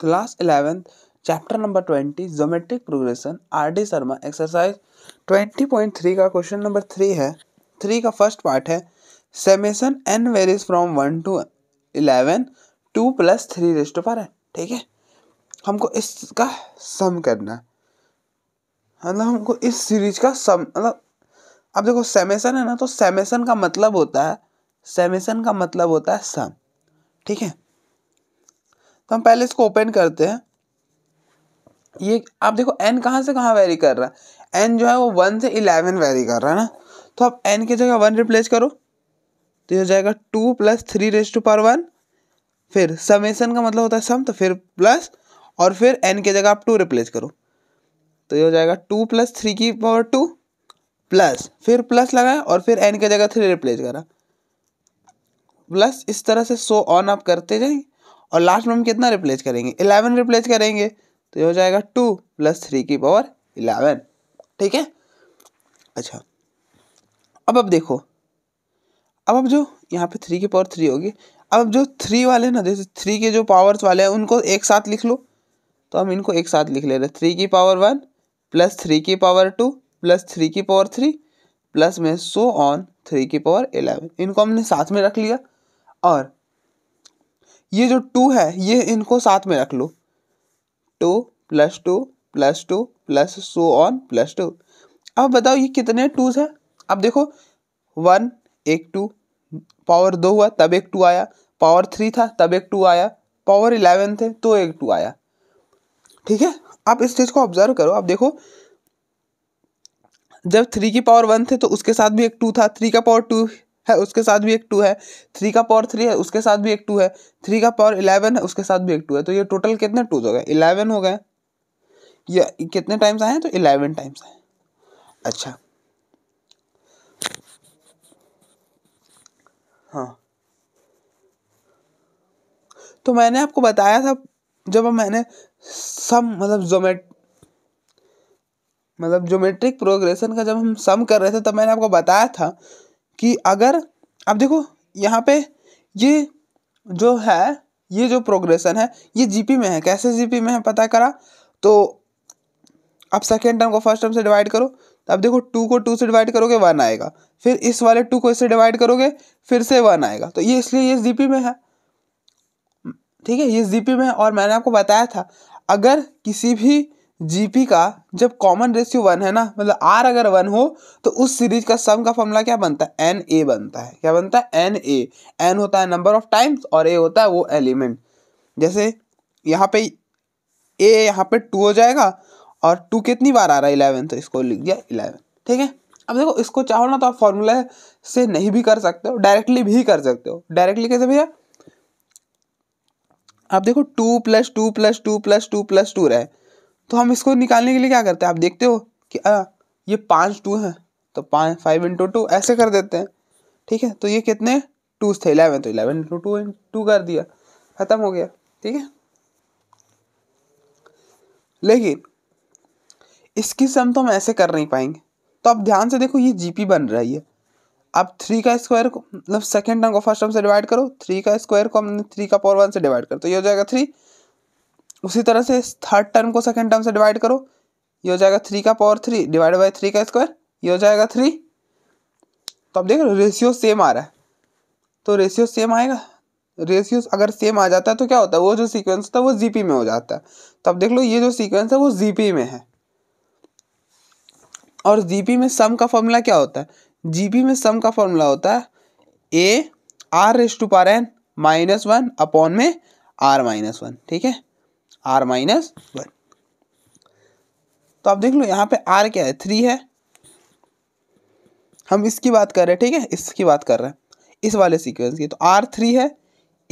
class eleventh chapter number twenty geometric progression R D Sharma exercise twenty point three का question number three है three का first part है summation n varies from one to eleven two plus three raised power है ठीक है हमको इसका सम करना है मतलब हमको इस सीरीज का सम मतलब अब देखो सेमेसन है ना तो सेमेसन का मतलब होता है सेमेसन का मतलब होता है सम ठीक है तो हम पहले इसको ओपन करते हैं ये आप देखो एन कहाँ से कहाँ वेरी कर रहा है एन जो है वो वन से इलेवन वेरी कर रहा है ना तो आप एन की जगह वन रिप्लेस करो तो ये हो जाएगा two plus three raise to power one फिर समेसन का मतलब होता है सम तो फिर प्लस और फिर एन की जगह आप टू रिप्लेस करो तो ये हो जाएगा टू प्लस थ्री की पावर टू प्लस फिर प्लस लगाया और फिर एन की जगह थ्री रिप्लेस करा प्लस इस तरह से सो ऑन आप करते जाएंगे और लास्ट में हम कितना रिप्लेस करेंगे इलेवन रिप्लेस करेंगे तो ये हो जाएगा टू प्लस थ्री की पावर इलेवन ठीक है अच्छा अब अब देखो अब अब जो यहाँ पे थ्री की पावर थ्री होगी अब अब जो थ्री वाले ना जैसे थ्री के जो पावर्स वाले हैं उनको एक साथ लिख लो तो हम इनको एक साथ लिख ले रहे थ्री की पावर वन प्लस थ्री की पावर टू प्लस थ्री की पावर थ्री प्लस में सो ऑन थ्री की पावर इलेवन इनको हमने साथ में रख लिया और ये जो टू है ये इनको साथ में रख लो two plus two plus two plus so on plus two अब बताओ ये कितने टूज हैं अब देखो वन एक टू पावर दो हुआ तब एक टू आया पावर थ्री था तब एक टू आया पावर इलेवन थे तो एक टू आया ठीक है आप इस चीज़ को ऑब्जर्व करो आप देखो जब थ्री की पावर वन थे तो उसके साथ भी एक टू था थ्री का पावर टू है उसके साथ भी एक टू है थ्री का पावर थ्री है उसके साथ भी एक टू है थ्री का पावर इलेवन है उसके साथ भी एक टू है तो ये टोटल कितने टूज हो गए इलेवन हो गए या कितने टाइम्स आए हैं तो इलेवन टाइम्स आए अच्छा हाँ तो मैंने आपको बताया था जब मैंने सम मतलब जोमेट मतलब ज्योमेट्रिक प्रोग्रेशन का जब हम सम कर रहे थे तब मैंने आपको बताया था कि अगर अब देखो यहाँ पे ये जो है ये जो प्रोग्रेशन है ये जीपी में है कैसे जीपी में है पता करा तो अब सेकेंड टर्म को फर्स्ट टर्म से डिवाइड करो अब देखो टू को टू से डिवाइड करोगे वन आएगा फिर इस वाले टू को इससे डिवाइड करोगे फिर से वन आएगा तो ये इसलिए ये जीपी में है ठीक है ये जीपी में है और मैंने आपको बताया था अगर किसी भी जीपी का जब कॉमन रेशियो वन है ना मतलब आर अगर वन हो तो उस सीरीज का सम का फॉर्मूला क्या बनता है एन ए बनता है क्या बनता है एन ए एन होता है नंबर ऑफ टाइम्स और ए होता है वो एलिमेंट जैसे यहाँ पे ए यहाँ पे टू हो जाएगा और टू कितनी बार आ रहा है इलेवन तो इसको लिख दिया इलेवन ठीक है अब देखो इसको चाहो ना तो आप फॉर्मूला से नहीं भी कर सकते हो डायरेक्टली भी कर सकते हो डायरेक्टली कैसे भैया आप देखो two plus two plus two plus two plus two रहे तो हम इसको निकालने के लिए क्या करते हैं आप देखते हो कि आ, ये पाँच टू हैं तो पाँच फाइव इंटू टू ऐसे कर देते हैं ठीक है तो ये कितने टू थे इलेवन तो इलेवन इंटू टू टू कर दिया ख़त्म हो गया ठीक है लेकिन इसकी सम तो हम ऐसे कर नहीं पाएंगे तो आप ध्यान से देखो ये जीपी बन रही है आप थ्री का स्क्वायर को मतलब सेकेंड टर्म को फर्स्ट टर्म से डिवाइड करो थ्री का स्क्वायर को हमने थ्री का पावर वन से डिवाइड करो तो ये हो जाएगा थ्री उसी तरह से थर्ड टर्म को सेकेंड टर्म से डिवाइड करो ये हो जाएगा थ्री का power three divide by three का स्क्वायर ये हो जाएगा थ्री तो अब देख रहे रेशियो सेम आ रहा है तो रेशियो सेम आएगा रेशियो अगर सेम आ जाता है तो क्या होता है वो जो सीक्वेंस था वो जीपी में हो जाता है तो अब देख लो ये जो सीक्वेंस है वो जीपी में है और जीपी में सम का फॉर्मूला क्या होता है जीपी में सम का फॉर्मूला होता है a r raise to power n minus one upon में आर माइनस वन ठीक है आर माइनस वन तो आप देख लो यहाँ पे आर क्या है थ्री है हम इसकी बात कर रहे हैं ठीक है इसकी बात कर रहे हैं इस वाले सीक्वेंस की तो आर थ्री है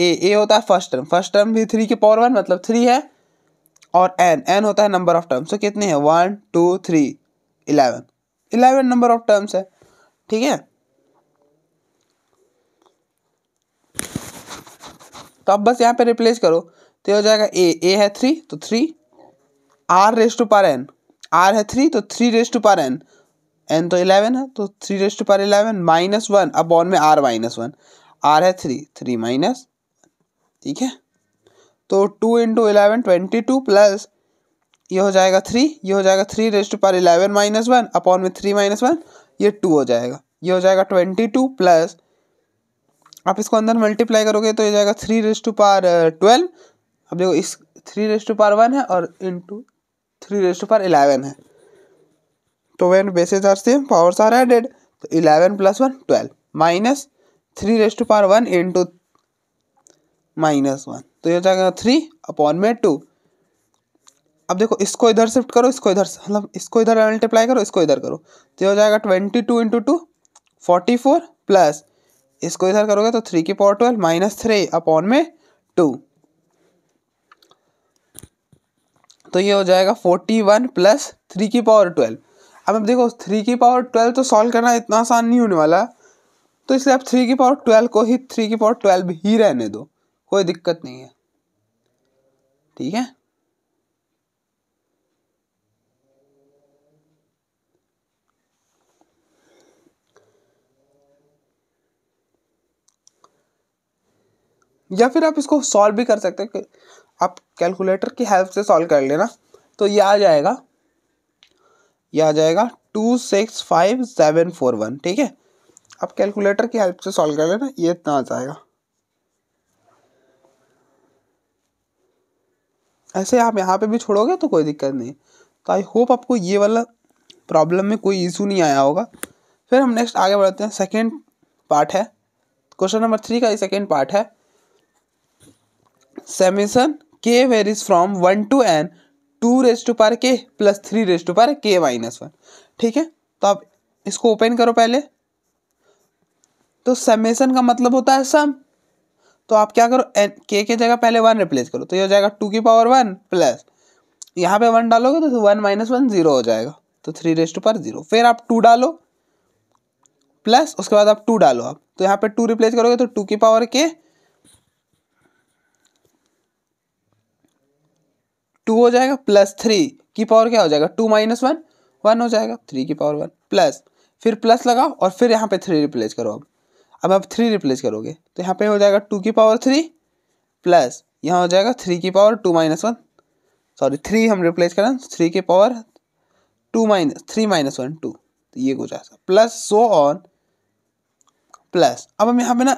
ए ए होता है फर्स्ट टर्म फर्स्ट टर्म भी थ्री के पावर वन मतलब थ्री है और एन एन होता है नंबर ऑफ टर्म्स तो कितने हैं one two three eleven eleven number of terms है ठीक है तो अब बस यहाँ पे रिप्लेस करो तो हो जाएगा ए ए है थ्री तो three r raise to power n r है थ्री तो three raise to power n n तो इलेवन है तो three raise to power eleven minus one अब बॉन में आर माइनस वन आर है थ्री थ्री माइनस ठीक है तो two into eleven twenty two plus ये हो जाएगा थ्री ये हो जाएगा three raise to power eleven minus one upon में थ्री माइनस वन ये टू हो जाएगा ये हो जाएगा ट्वेंटी टू प्लस आप इसको अंदर मल्टीप्लाई करोगे तो ये जाएगा three raise to power twelve अब देखो इस three raise to power one है और into three raise to power eleven है तो when bases are same powers are added तो eleven plus one twelve minus three raise to power one two minus one तो ये जाएगा three upon में to अब देखो इसको इधर शिफ्ट करो इसको इधर मतलब इसको इधर मल्टीप्लाई करो इसको इधर करो तो ये हो जाएगा twenty two into two forty four plus इसको इधर करोगे तो थ्री की power twelve minus three upon में टू तो ये हो जाएगा फोर्टी वन प्लस थ्री की पावर ट्वेल्व अब अब देखो थ्री की पावर ट्वेल्व तो सॉल्व करना इतना आसान नहीं होने वाला तो इसलिए अब थ्री की पावर ट्वेल्व को ही थ्री की पावर ट्वेल्व ही रहने दो कोई दिक्कत नहीं है ठीक है या फिर आप इसको सॉल्व भी कर सकते हैं आप कैलकुलेटर की हेल्प से सॉल्व कर लेना तो ये आ जाएगा ये आ जाएगा two six five seven four one ठीक है आप कैलकुलेटर की हेल्प से सॉल्व कर लेना ये इतना आ जाएगा ऐसे आप यहाँ पे भी छोड़ोगे तो कोई दिक्कत नहीं तो आई होप आपको ये वाला प्रॉब्लम में कोई इशू नहीं आया होगा फिर हम नेक्स्ट आगे बढ़ते हैं सेकेंड पार्ट है क्वेश्चन नंबर थ्री का ये सेकेंड पार्ट है summation k varies from one to n two raise to power k plus three raise to power k minus one ठीक है तो आप इसको ओपन करो पहले तो समेसन का मतलब होता है सम तो आप क्या करो एन के के जगह पहले वन रिप्लेस करो तो ये हो जाएगा टू की पावर वन प्लस यहाँ पे वन डालोगे तो वन माइनस वन जीरो हो जाएगा तो थ्री रेस्ट पर जीरो फिर आप टू डालो प्लस उसके बाद आप टू डालो आप तो यहाँ पे टू रिप्लेस करोगे तो टू की पावर के टू हो जाएगा प्लस थ्री की पावर क्या हो जाएगा टू माइनस वन वन हो जाएगा थ्री की पावर वन प्लस फिर प्लस लगाओ और फिर यहाँ पे थ्री रिप्लेस करो अब अब आप थ्री रिप्लेस करोगे तो यहाँ पे हो जाएगा टू की पावर थ्री प्लस यहाँ हो जाएगा थ्री की power two minus one sorry three हम रिप्लेस करें थ्री की power two minus three minus one two तो ये हो जाएगा प्लस सो ऑन प्लस अब हम यहाँ पे ना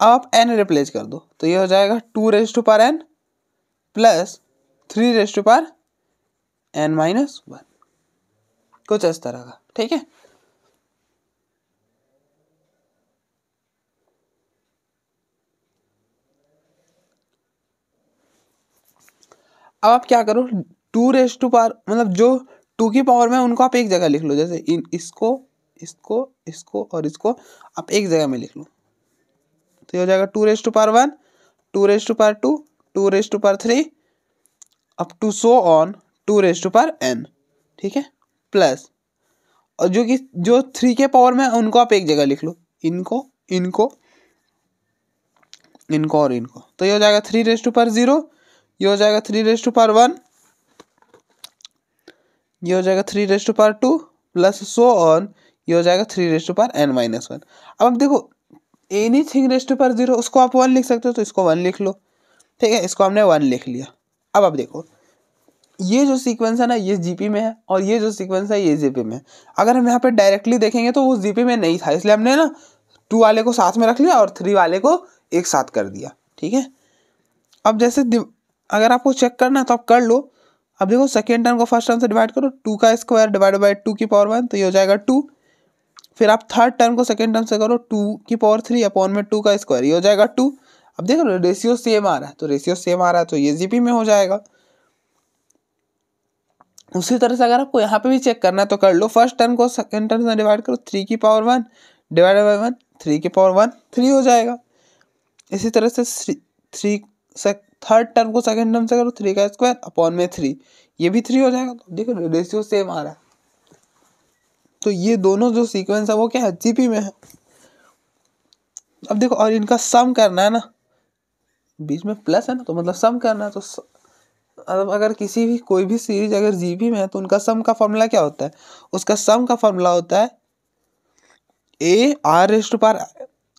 अब आप एन रिप्लेस कर दो तो ये हो जाएगा two raise to power n plus three raise to power n minus one कुछ इस तरह का ठीक है अब आप क्या करो टू रेस टू पार मतलब जो टू की पावर में उनको आप एक जगह लिख लो जैसे इन इसको इसको इसको और इसको आप एक जगह में लिख लो तो ये हो जाएगा two raise to power one two raise to power two two raise to power three up to so on two raise to power n ठीक है प्लस और जो कि जो थ्री के पावर में उनको आप एक जगह लिख लो इनको इनको इनको और इनको तो ये हो जाएगा three raise to power zero ये हो जाएगा three raise to power one ये हो जाएगा three raise to power two plus so on ये हो जाएगा three raise to power n minus one अब आप देखो anything raise to power zero उसको आप वन लिख सकते हो तो इसको वन लिख लो ठीक है इसको हमने वन लिख लिया अब आप देखो ये जो सीक्वेंस है ना ये जीपी में है और ये जो सीक्वेंस है ये जीपी में अगर हम यहाँ पे डायरेक्टली देखेंगे तो वो जीपी में नहीं था इसलिए हमने ना टू वाले को साथ में रख लिया और थ्री वाले को एक साथ कर दिया ठीक है अब जैसे अगर आपको चेक करना है तो आप कर लो अब देखो सेकेंड टर्म को फर्स्ट टर्म से डिवाइड करो टू का स्क्वायर डिवाइड बाई टू की पावर वन तो ये हो जाएगा टू फिर आप थर्ड टर्म को सेकेंड टर्म से करो टू की पावर थ्री अपॉन में टू का स्क्वायर ये हो जाएगा टू अब देखो रेशियो सेम आ रहा है तो रेशियो सेम आ रहा है तो ये जीपी में हो जाएगा उसी तरह से अगर आपको यहाँ पे भी चेक करना है तो कर लो फर्स्ट टर्म को सेकेंड टर्म से डिवाइड करो थ्री की power one divide by one three की पावर वन थ्री हो जाएगा इसी तरह से थ्री थर्ड टर्म को सेकेंड टर्म से करो थ्री का स्क्वायर अपॉन में थ्री ये भी थ्री हो जाएगा तो देखो रेशियो सेम आ रहा है तो ये दोनों जो सीक्वेंस है वो क्या है जीपी में है अब देखो और इनका सम करना है ना बीच में प्लस है ना तो मतलब सम करना तो अब मतलब अगर किसी भी कोई भी सीरीज अगर जी बी में है तो उनका सम का फॉर्मूला क्या होता है उसका सम का फॉर्मूला होता है a r raised power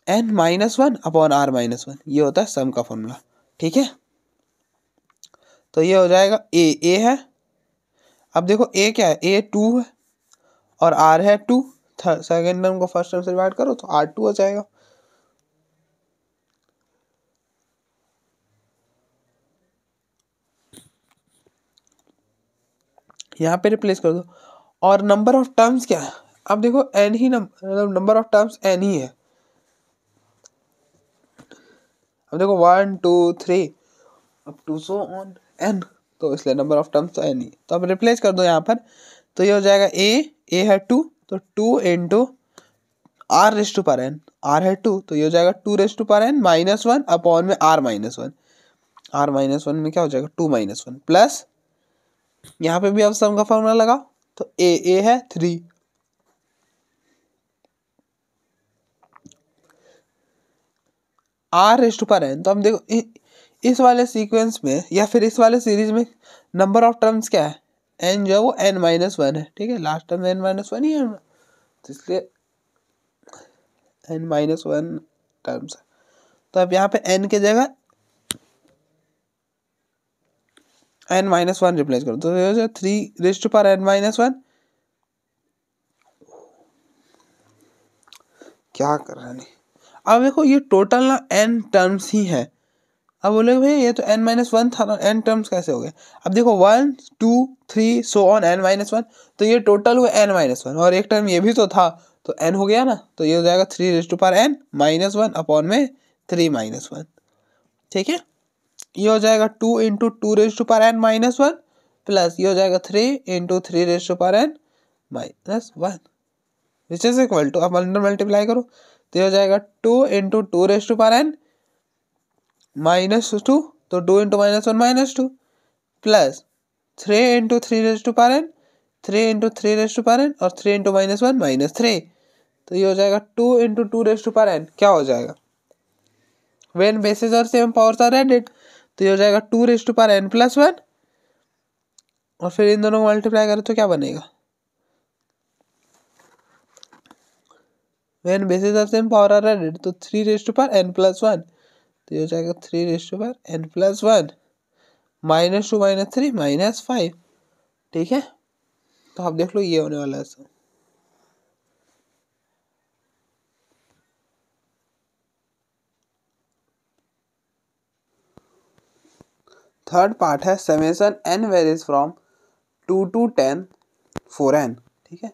n minus one upon r minus one ये होता है सम का फॉर्मूला ठीक है तो ये हो जाएगा ए ए है अब देखो ए क्या है ए टू है और आर है टू सेकेंड टर्म को फर्स्ट टर्म से डिवाइड करो तो आर टू हो जाएगा यहाँ पे रिप्लेस कर दो और नंबर ऑफ टर्म्स क्या है अब देखो एन ही मतलब नंबर ऑफ टर्म्स एन ही है अब देखो वन टू थ्री अब टू सो ऑन एन तो इसलिए नंबर ऑफ टर्म्स तो एन ही तो अब रिप्लेस कर दो यहाँ पर तो ये हो जाएगा ए ए है टू तो two in two r raise to power n r है टू तो ये हो जाएगा two raise to power n minus one upon में r minus one r minus one में क्या हो जाएगा टू माइनस वन प्लस यहाँ पे भी अब सम का फॉर्मूला लगा तो ए ए है three r raised power n तो हम देखो इ, इस वाले सीक्वेंस में या फिर इस वाले सीरीज में नंबर ऑफ टर्म्स क्या है एन जो है वो एन माइनस वन है ठीक है last term n minus one ही है तो इसलिए एन माइनस वन टर्म्स है तो अब यहाँ पे एन की जगह एन माइनस वन रिप्लेस करो तो थ्री रेस्ट पर पार एन माइनस वन क्या कर रहे अब देखो ये टोटल ना एन टर्म्स ही है अब बोले भाई ये तो एन माइनस वन था ना एन टर्म्स कैसे हो गए अब देखो one two three so on n minus one तो ये टोटल हुआ एन माइनस वन और एक टर्म ये भी तो था तो एन हो गया ना तो ये हो जाएगा थ्री रेस्ट पर power n minus one upon में थ्री माइनस वन ठीक है ये हो जाएगा two into two raise to power n minus one plus ये हो जाएगा three into three raise to power n minus one which is equal to आप अंडर मल्टीप्लाई करो तो ये हो जाएगा two into two raise to power n minus two तो two into minus one minus two plus three into three raise to power n three into three raise to power n और three into minus one minus three तो ये हो जाएगा two into two raise to power n क्या हो जाएगा when bases और same powers are added तो ये हो जाएगा two raise to power n plus one और फिर इन दोनों को मल्टीप्लाई करें तो क्या बनेगा when bases of same power are added तो three raise to power n plus one तो ये हो जाएगा three raise to power n plus one minus two minus three minus five ठीक है तो आप देख लो ये होने वाला है थर्ड पार्ट है summation n varies from two to ten four n ठीक है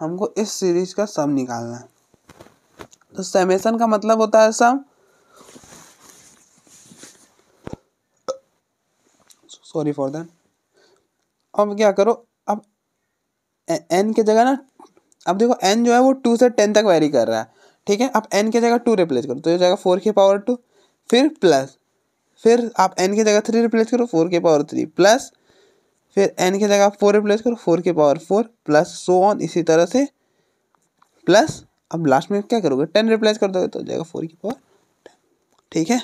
हमको इस सीरीज का सम निकालना है तो समेसन का मतलब होता है सम सॉरी फॉर दैट अब क्या करो अब एन के जगह ना अब देखो एन जो है वो टू से टेन तक वेरी कर रहा है ठीक है अब एन के जगह टू रिप्लेस करो तो ये जगह फोर की पावर टू फिर प्लस फिर आप एन की जगह थ्री रिप्लेस करो फोर के पावर थ्री प्लस फिर एन की जगह फोर रिप्लेस करो फोर के power four plus so on इसी तरह से प्लस अब लास्ट में क्या करोगे टेन रिप्लेस कर दोगे तो जाएगा फोर की पावर ठीक है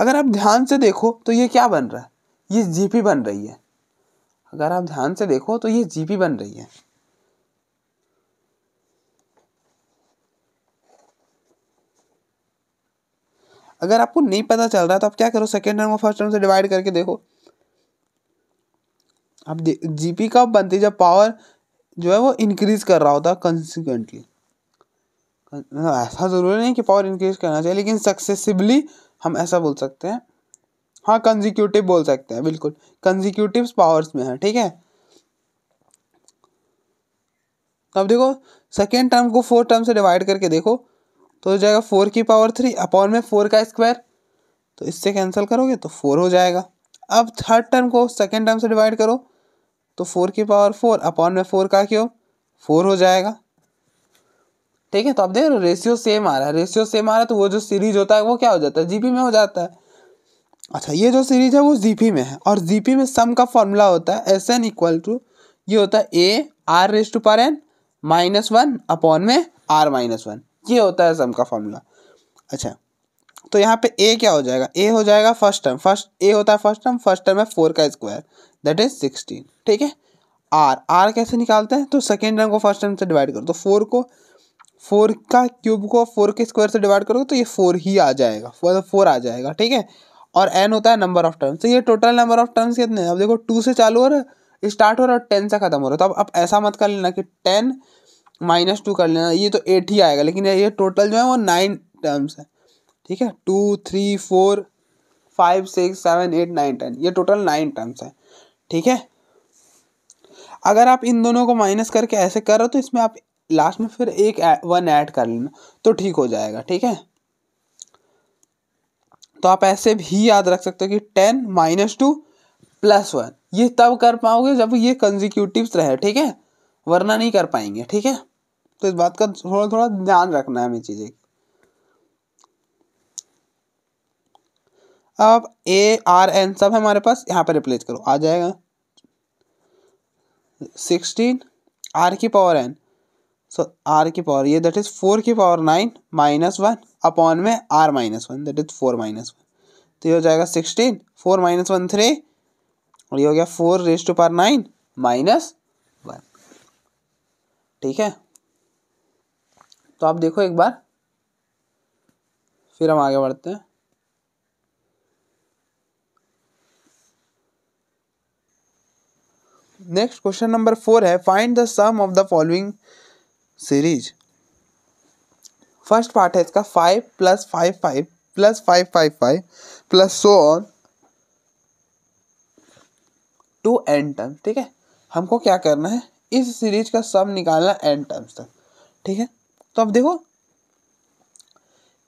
अगर आप ध्यान से देखो तो ये क्या बन रहा है ये जीपी बन रही है अगर आप ध्यान से देखो तो ये जीपी बन रही है अगर आपको नहीं पता चल रहा है तो आप क्या करो सेकेंड टर्म और फर्स्ट टर्म से डिवाइड करके देखो आप जीपी कब बनती जब पावर जो है वो इंक्रीज कर रहा होता मतलब है कंसिक्वेंटली ऐसा ज़रूरी नहीं कि पावर इंक्रीज करना चाहिए लेकिन सक्सेसिवली हम ऐसा बोल सकते हैं हाँ कंजिक्यूटिव बोल सकते हैं बिल्कुल कंजिक्यूटिव पावर्स में है ठीक है अब देखो सेकेंड टर्म को फोर्थ टर्म से डिवाइड करके देखो तो हो जाएगा फोर की पावर थ्री अपॉन में फोर का स्क्वायर तो इससे कैंसिल करोगे तो फोर हो जाएगा अब थर्ड टर्म को सेकेंड टर्म से डिवाइड करो तो फोर की पावर फोर अपॉन में फोर का क्यों फोर हो जाएगा ठीक है तो आप देख रेशियो सेम आ रहा है रेशियो सेम आ रहा है तो वो जो सीरीज होता है वो क्या हो जाता है जीपी में हो जाता है अच्छा ये जो सीरीज है वो जीपी में है और जीपी में सम का फॉर्मूला होता है एस एन इक्वल टू ये होता है a r raise to power n minus one upon में आर माइनस वन ये होता है सम का फॉर्मूला अच्छा तो यहाँ पे ए क्या हो जाएगा ए हो जाएगा फर्स्ट टर्म फर्स्ट ए होता है फर्स्ट टर्म फर्स्ट टर्म है फोर का स्क्वायर दैट इज सिक्सटीन ठीक है आर आर कैसे निकालते हैं तो सेकेंड टर्म को फर्स्ट टर्म से डिवाइड करो तो फोर को फोर का क्यूब को फोर के स्क्वायर से डिवाइड करोगे तो ये फोर ही आ जाएगा मतलब फोर आ जाएगा ठीक है और एन होता है नंबर ऑफ टर्म्स तो ये टोटल नंबर ऑफ टर्म्स कितने हैं अब देखो टू से चालू हो रहा है स्टार्ट हो रहा है और टेन से खत्म हो रहा है तो अब अब ऐसा मत कर लेना कि टेन माइनस टू कर लेना ये तो एट ही आएगा लेकिन ये टोटल जो है वो नाइन टर्म्स है ठीक है two three four five six seven eight nine ten ये टोटल नाइन टर्म्स है ठीक है अगर आप इन दोनों को माइनस करके ऐसे कर रहे हो तो इसमें आप लास्ट में फिर एक वन ऐड कर लेना तो ठीक हो जाएगा ठीक है तो आप ऐसे भी याद रख सकते हो कि ten minus two plus one ये तब कर पाओगे जब ये कंजिक्यूटिव रहे ठीक है वरना नहीं कर पाएंगे ठीक है तो इस बात का थोड़ा थोड़ा ध्यान रखना है हमें चीज़ें अब ए आर एन सब हमारे पास यहाँ पर रिप्लेस करो आ जाएगा सिक्सटीन आर की पावर एन सो आर की पावर ये दैट इज़ फोर की power nine minus one upon में r minus one that is four minus one तो ये हो जाएगा sixteen four minus one three और ये हो गया four raise to power nine minus one ठीक है तो आप देखो एक बार फिर हम आगे बढ़ते हैं नेक्स्ट क्वेश्चन नंबर फोर है find the sum of the following series first part है इसका five plus five five plus five five five plus so on to n term ठीक है हमको क्या करना है इस सीरीज का सम निकालना एन टर्म्स तक ठीक है तो अब देखो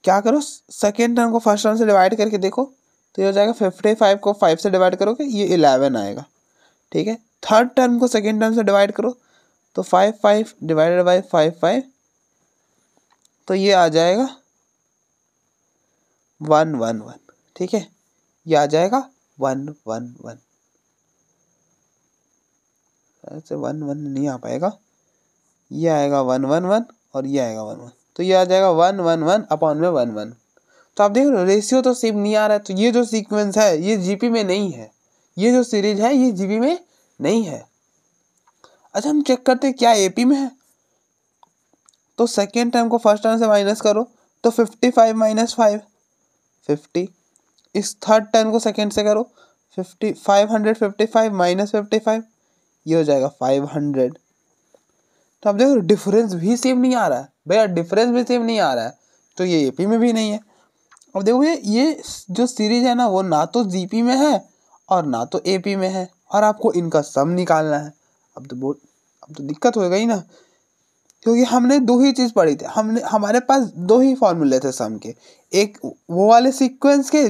क्या करो सेकेंड टर्म को फर्स्ट टर्म से डिवाइड करके देखो तो ये हो जाएगा फिफ्टी फाइव को फाइव से डिवाइड करोगे ये इलेवन आएगा ठीक है थर्ड टर्म को सेकेंड टर्म से डिवाइड करो तो five five divided by five five तो ये आ जाएगा वन वन वन ठीक है ये आ जाएगा वन वन वन ऐसे वन वन नहीं आ पाएगा ये आएगा वन वन वन और ये आएगा वन वन तो ये आ जाएगा वन वन वन अपॉन में वन वन तो आप देख रहे हो रेशियो तो सेम नहीं आ रहा है तो ये जो सीक्वेंस है ये जीपी में नहीं है ये जो सीरीज है ये जीपी में नहीं है अच्छा हम चेक करते हैं क्या एपी में है तो सेकेंड टर्म को फर्स्ट टर्म से माइनस करो तो fifty five minus five fifty इस थर्ड टर्म को सेकेंड से करो fifty five hundred fifty five minus fifty five ये हो जाएगा फाइव हंड्रेड तो आप देखो डिफरेंस भी सेम नहीं आ रहा है भैया डिफरेंस भी सेम नहीं आ रहा है तो ये एपी में भी नहीं है अब देखो ये ये जो सीरीज है ना वो ना तो जीपी में है और ना तो एपी में है और आपको इनका सम निकालना है अब तो बहुत अब तो दिक्कत हो गई ना क्योंकि हमने दो ही चीज़ पढ़ी थी हमने हमारे पास दो ही फार्मूले थे सम के एक वो वाले सीक्वेंस के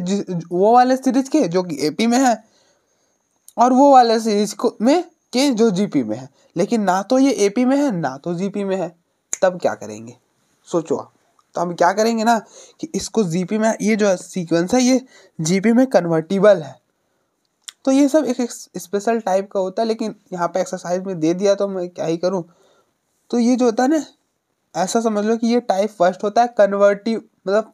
वो वाले सीरीज के जो कि एपी में है और वो वाले सीरीज को में के जो जीपी में है लेकिन ना तो ये एपी में है ना तो जीपी में है तब क्या करेंगे सोचो आप तो हम क्या करेंगे ना कि इसको जीपी में ये जो सीक्वेंस है ये जीपी में कन्वर्टिबल है तो ये सब एक, एक स्पेशल टाइप का होता है लेकिन यहाँ पे एक्सरसाइज में दे दिया तो मैं क्या ही करूँ तो ये जो होता है ना ऐसा समझ लो कि ये टाइप फर्स्ट होता है कन्वर्टिव मतलब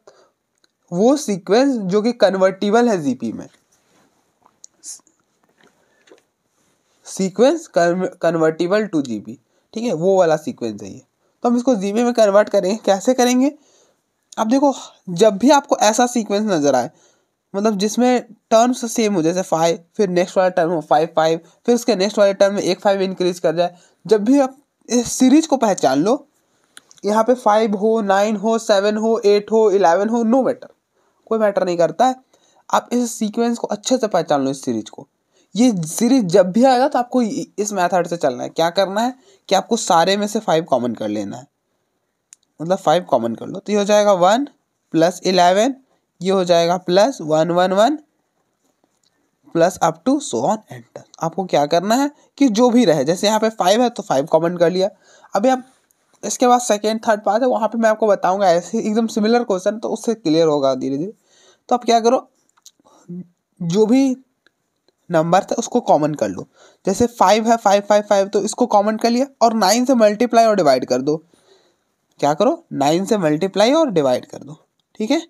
वो सीक्वेंस जो कि कन्वर्टिबल है जीपी में सीक्वेंस कन्वर्टिबल टू जी ठीक है वो वाला सीक्वेंस है ये तो हम इसको जी में कन्वर्ट करेंगे कैसे करेंगे अब देखो जब भी आपको ऐसा सीक्वेंस नज़र आए मतलब जिसमें टर्म्स सेम हो जैसे फाइव फिर नेक्स्ट वाला टर्म हो फाइव फाइव फिर उसके नेक्स्ट वाले टर्म में एक फाइव इंक्रीज कर जाए जब भी आप इस सीरीज को पहचान लो यहाँ पे फाइव हो नाइन हो सेवन हो एट हो इलेवन हो नो मैटर कोई मैटर नहीं करता है आप इस सीक्वेंस को अच्छे से पहचान लो इस सीरीज को ये सीरीज जब भी आएगा तो आपको इस मेथड से चलना है क्या करना है कि आपको सारे में से फाइव कॉमन कर लेना है मतलब फाइव कॉमन कर लो तो ये हो जाएगा वन प्लस इलेवन ये हो जाएगा plus one one one plus up to so on n term आपको क्या करना है कि जो भी रहे जैसे यहाँ पे फाइव है तो फाइव कॉमन कर लिया अभी आप इसके बाद सेकेंड थर्ड पार्ट है वहाँ पे मैं आपको बताऊँगा ऐसे एकदम सिमिलर क्वेश्चन तो उससे क्लियर होगा धीरे धीरे तो आप क्या करो जो भी नंबर था उसको कॉमन कर लो जैसे फाइव है फाइव फाइव फाइव तो इसको कॉमन कर लिया और नाइन से मल्टीप्लाई और डिवाइड कर दो क्या करो नाइन से मल्टीप्लाई और डिवाइड कर दो ठीक है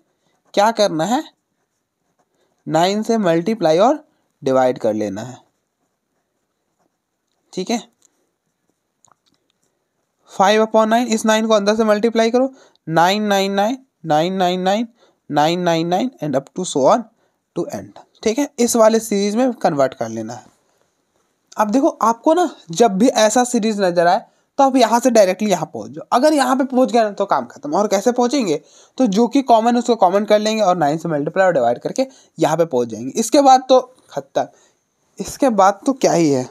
क्या करना है नाइन से मल्टीप्लाई और डिवाइड कर लेना है ठीक है फाइव अपॉन नाइन इस नाइन को अंदर से मल्टीप्लाई करो nine nine nine nine nine nine nine nine nine and up to so on to n ठीक है इस वाले सीरीज में कन्वर्ट कर लेना है अब देखो आपको ना जब भी ऐसा सीरीज नजर आए तो आप यहाँ से डायरेक्टली यहाँ पहुँच जाओ अगर यहाँ पे पहुँच गए ना तो काम खत्म और कैसे पहुँचेंगे तो जो कि कॉमन उसको कॉमन कर लेंगे और नाइन से मल्टीप्लाई और डिवाइड करके यहाँ पे पहुँच जाएंगे इसके बाद तो खत्म इसके बाद तो क्या ही है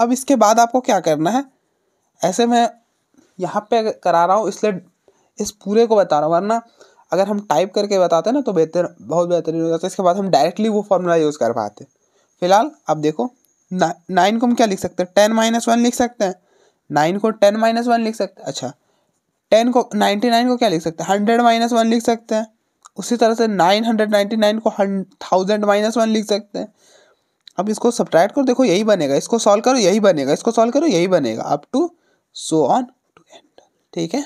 अब इसके बाद आपको क्या करना है ऐसे मैं यहाँ पे करा रहा हूँ इसलिए इस पूरे को बता रहा हूँ वरना अगर हम टाइप करके बताते ना तो बेहतर बहुत बेहतरीन हो जाता है इसके बाद हम डायरेक्टली वो फॉर्मूला यूज़ कर पाते फिलहाल आप देखो ना, नाइन को हम क्या लिख सकते हैं टेन माइनस वन लिख सकते हैं नाइन को टेन माइनस वन लिख सकते हैं अच्छा टेन को नाइन्टी नाइन को क्या लिख सकते हैं हंड्रेड माइनस वन लिख सकते हैं उसी तरह से नाइन हंड्रेड नाइन्टी नाइन को थाउजेंड माइनस वन लिख सकते हैं अब इसको सब्ट्रैक्ट करो देखो यही बनेगा इसको सॉल्व करो यही बनेगा इसको सॉल्व करो यही बनेगा up to so on to n ठीक है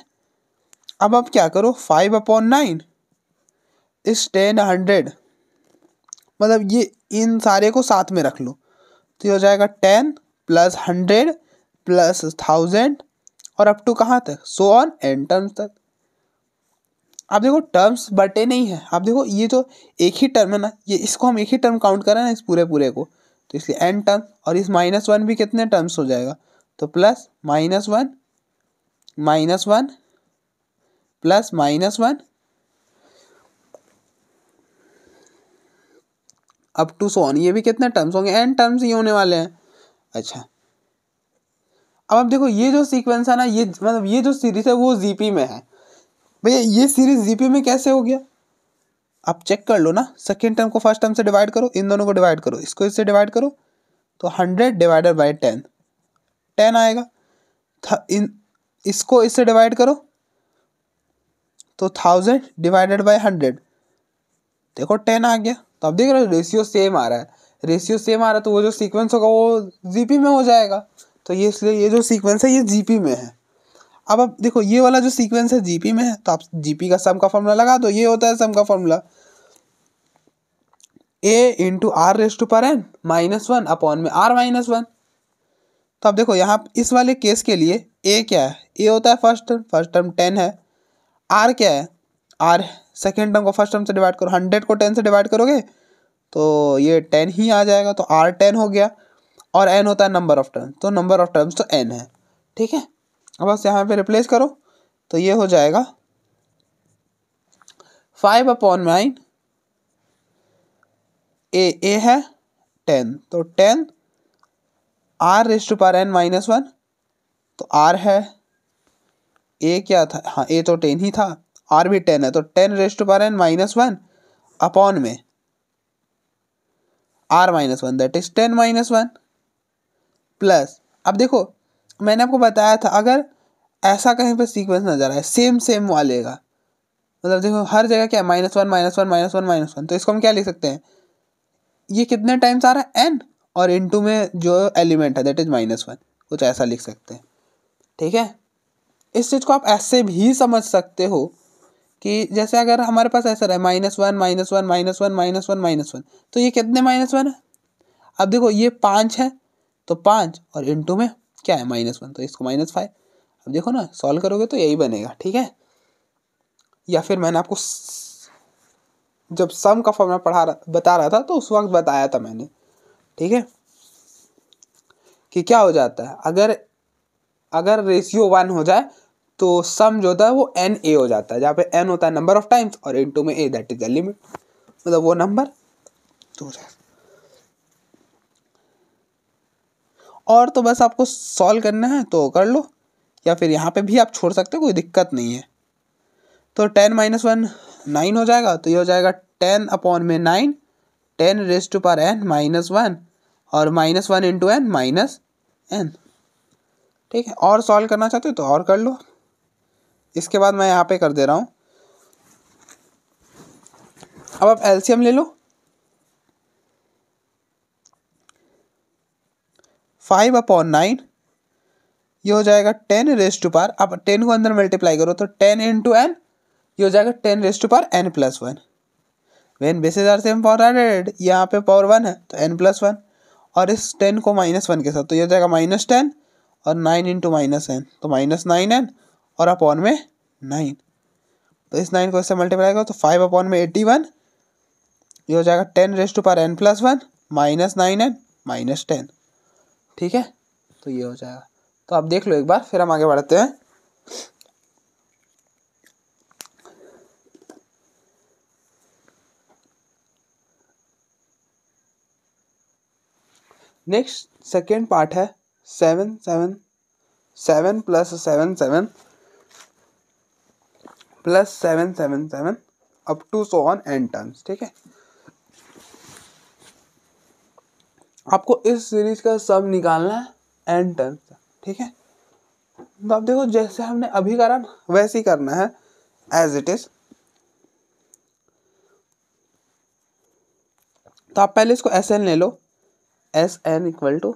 अब आप क्या करो फाइव अपॉन नाइन इस टेन हंड्रेड मतलब ये इन सारे को साथ में रख लो तो ये हो जाएगा ten plus hundred plus thousand और अप टू कहाँ तक सो ऑन एन टर्म्स तक आप देखो टर्म्स बटे नहीं है आप देखो ये जो तो एक ही टर्म है ना ये इसको हम एक ही टर्म काउंट कर रहे हैं ना इस पूरे पूरे को तो इसलिए एन टर्म और इस माइनस वन भी कितने टर्म्स हो जाएगा तो plus minus one minus one plus minus one up to so on ये भी कितने टर्म्स होंगे एन टर्म्स ही होने वाले हैं अच्छा अब आप देखो ये जो सीक्वेंस है ना ये मतलब ये जो सीरीज है वो जीपी में है भैया ये सीरीज जीपी में कैसे हो गया आप चेक कर लो ना सेकेंड टर्म को फर्स्ट टर्म से डिवाइड करो इन दोनों को डिवाइड करो इसको इससे डिवाइड करो तो hundred divided by ten ten आएगा इन इसको इससे डिवाइड करो तो थाउजेंड डिवाइडेड बाई हंड्रेड देखो टेन आ गया तो आप देख रहे हो रेशियो सेम आ रहा है रेशियो सेम आ रहा है तो वो जो सीक्वेंस होगा वो जी में हो जाएगा तो ये इसलिए ये जो सीक्वेंस है ये जीपी में है अब आप देखो ये वाला जो सीक्वेंस है जीपी में है तो आप जीपी का सम का फॉर्मूला लगा दो ये होता है सम का formula a into r raise to power n minus one upon में आर माइनस वन तो अब देखो यहाँ इस वाले केस के लिए ए क्या है ए होता है first term first term ten है आर क्या है आर सेकेंड टर्म को फर्स्ट टर्म से डिवाइड करो हंड्रेड को टेन से डिवाइड करोगे तो ये टेन ही आ जाएगा तो आर टेन हो गया और एन होता है नंबर ऑफ टर्म्स तो नंबर ऑफ टर्म्स तो एन है ठीक है अब बस यहाँ पे रिप्लेस करो तो ये हो जाएगा five upon nine a a है टेन तो ten r raised to power n minus one तो आर है ए क्या था हाँ ए तो टेन ही था आर भी टेन है तो ten raised power n minus one upon में r minus one that is ten minus one plus अब देखो मैंने आपको बताया था अगर ऐसा कहीं पर सीक्वेंस नज़र आए सेम सेम वालेगा मतलब देखो हर जगह क्या है minus one minus one minus one minus one तो इसको हम क्या लिख सकते हैं ये कितने टाइम्स आ रहा है एन और इनटू में जो एलिमेंट है दैट इज माइनस वन कुछ ऐसा लिख सकते हैं ठीक है इस चीज़ को आप ऐसे भी समझ सकते हो कि जैसे अगर हमारे पास ऐसा रहा minus one minus one minus one minus one minus one तो ये कितने माइनस वन है अब देखो ये पाँच है तो पाँच और इंटू में क्या है माइनस वन तो इसको माइनस फाइव अब देखो ना सॉल्व करोगे तो यही बनेगा ठीक है या फिर मैंने आपको जब सम का फॉर्मूला पढ़ा रहा बता रहा था तो उस वक्त बताया था मैंने ठीक है कि क्या हो जाता है अगर अगर रेशियो वन हो जाए तो सम जो होता है वो एन ए हो जाता है जहाँ पे एन होता है नंबर ऑफ टाइम्स और इन टू में a that is the limit मतलब वो नंबर तो और तो बस आपको सॉल्व करना है तो कर लो या फिर यहाँ पे भी आप छोड़ सकते हो कोई दिक्कत नहीं है तो टेन माइनस वन नाइन हो जाएगा तो ये हो जाएगा टेन अपॉन में nine ten raise to power n minus one और minus one into n minus n ठीक है और सॉल्व करना चाहते हो तो और कर लो इसके बाद मैं यहाँ पे कर दे रहा हूँ अब आप एलसीएम ले लो फाइव अपॉन नाइन ये हो जाएगा टेन रेस्ट टू पार आप टेन को अंदर मल्टीप्लाई करो तो टेन इंटू एन ये हो जाएगा ten raised to power n plus one when bases are same power hundred यहाँ पे पावर वन है तो एन प्लस वन और इस टेन को माइनस वन के साथ तो ये हो जाएगा माइनस टेन और नाइन इंटू माइनस एन तो माइनस नाइन एन और अपॉन में नाइन तो इस नाइन को इससे मल्टीप्लाई करो तो फाइव अपॉन में एट्टी वन ये हो जाएगा ten raise to power n plus one minus nine n minus ten ठीक है तो ये हो जाएगा तो आप देख लो एक बार फिर हम आगे बढ़ते हैं नेक्स्ट सेकेंड पार्ट है seven seven seven plus seven seven plus seven seven seven up to so on n terms ठीक है आपको इस सीरीज का सब निकालना है एन टर्म्स ठीक है तो आप देखो जैसे हमने अभी करा वैसे ही करना है एज इट इज तो आप पहले इसको एस एन ले लो S n equal to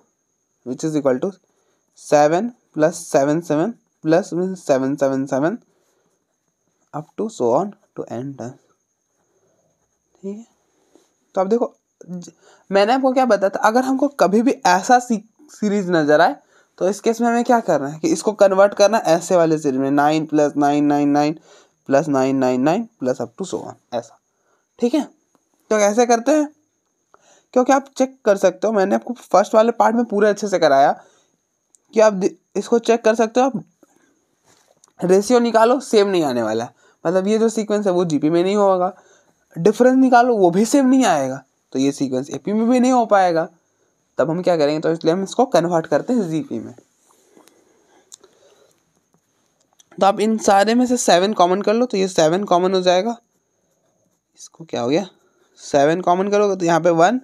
which is equal to seven plus seven seven plus seven seven seven up to so on to n done ठीक है तो आप देखो मैंने आपको क्या बताया था अगर हमको कभी भी ऐसा सीरीज नज़र आए तो इस केस में हमें क्या करना है कि इसको कन्वर्ट करना ऐसे वाले सीरीज में nine plus nine nine nine plus nine nine nine plus up to so one ऐसा ठीक है तो कैसे करते हैं क्योंकि आप चेक कर सकते हो मैंने आपको फर्स्ट वाले पार्ट में पूरे अच्छे से कराया कि आप इसको चेक कर सकते हो आप रेशियो निकालो सेम नहीं आने वाला है मतलब ये जो सीक्वेंस है वो जी में नहीं होगा डिफरेंस निकालो वो भी सेम नहीं आएगा तो ये सीक्वेंस ए में भी नहीं हो पाएगा तब हम क्या करेंगे तो इसलिए हम इसको कन्वर्ट करते हैं जीपी में तो आप इन सारे में से सेवन कॉमन कर लो तो ये सेवन कॉमन हो जाएगा इसको क्या हो गया सेवन कॉमन करोगे तो यहाँ पे वन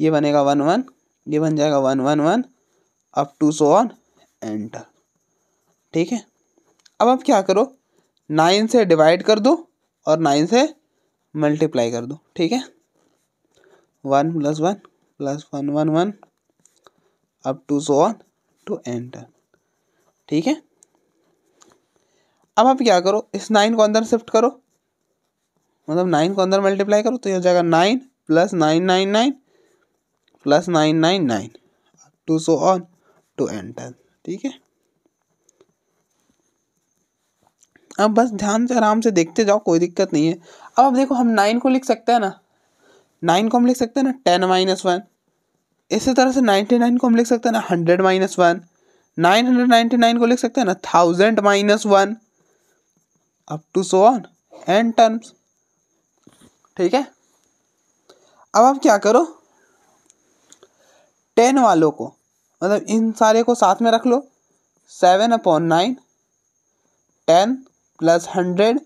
ये बनेगा वन वन ये बन जाएगा one one one up to so on n term ठीक है अब आप क्या करो नाइन से डिवाइड कर दो और नाइन से मल्टीप्लाई कर दो ठीक है one plus one plus one one one up to so one to n term ठीक है अब आप क्या करो इस नाइन को अंदर शिफ्ट करो मतलब नाइन को अंदर मल्टीप्लाई करो तो यह हो जाएगा nine plus nine nine nine plus nine nine nine to so on to n term ठीक है अब बस ध्यान से आराम से देखते जाओ कोई दिक्कत नहीं है अब अब देखो हम नाइन को लिख सकते हैं ना नाइन को हम लिख सकते हैं ना टेन माइनस वन इसी तरह से नाइन्टी नाइन को हम लिख सकते हैं ना hundred minus one nine hundred ninety nine को लिख सकते हैं ना thousand minus one up to so on n terms ठीक है अब आप क्या करो टेन वालों को मतलब इन सारे को साथ में रख लो seven upon nine ten plus hundred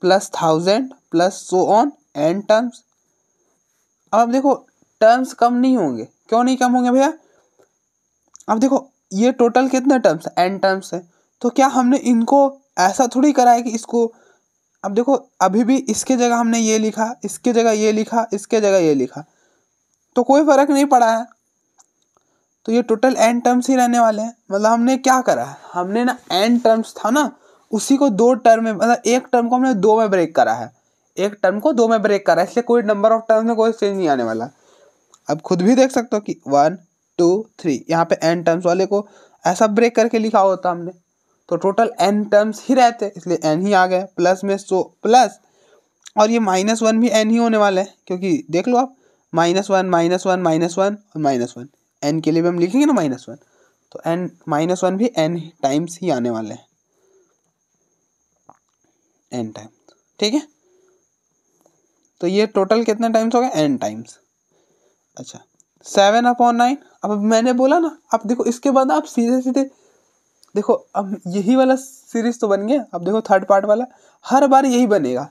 plus thousand plus so on and terms अब आप देखो टर्म्स कम नहीं होंगे क्यों नहीं कम होंगे भैया अब देखो ये टोटल कितने टर्म्स है एन टर्म्स है तो क्या हमने इनको ऐसा थोड़ी करा है कि इसको अब देखो अभी भी इसके जगह हमने ये लिखा इसके जगह ये लिखा इसके जगह ये लिखा तो कोई फ़र्क नहीं पड़ा है तो ये टोटल एन टर्म्स ही रहने वाले हैं मतलब हमने क्या करा है हमने ना एन टर्म्स था ना उसी को दो टर्म में मतलब एक टर्म को हमने दो में ब्रेक करा है एक टर्म को दो में ब्रेक करा है इसलिए कोई नंबर ऑफ टर्म्स में कोई चेंज नहीं आने वाला अब खुद भी देख सकते हो कि वन टू थ्री यहाँ पे एन टर्म्स वाले को ऐसा ब्रेक करके लिखा होता हमने तो टोटल एन टर्म्स ही रहते इसलिए एन ही आ गए प्लस में सो प्लस और ये माइनस वन भी एन ही होने वाला है क्योंकि देख लो आप minus one minus one minus one और माइनस वन एन के लिए भी हम लिखेंगे ना माइनस वन तो एन माइनस वन भी एन टाइम्स ही आने वाले हैं एन टाइम ठीक है तो ये टोटल कितने टाइम्स हो गए एन टाइम्स अच्छा सेवन अपॉन नाइन अब मैंने बोला ना अब देखो इसके बाद आप सीधे सीधे देखो अब यही वाला सीरीज तो बन गया अब देखो थर्ड पार्ट वाला हर बार यही बनेगा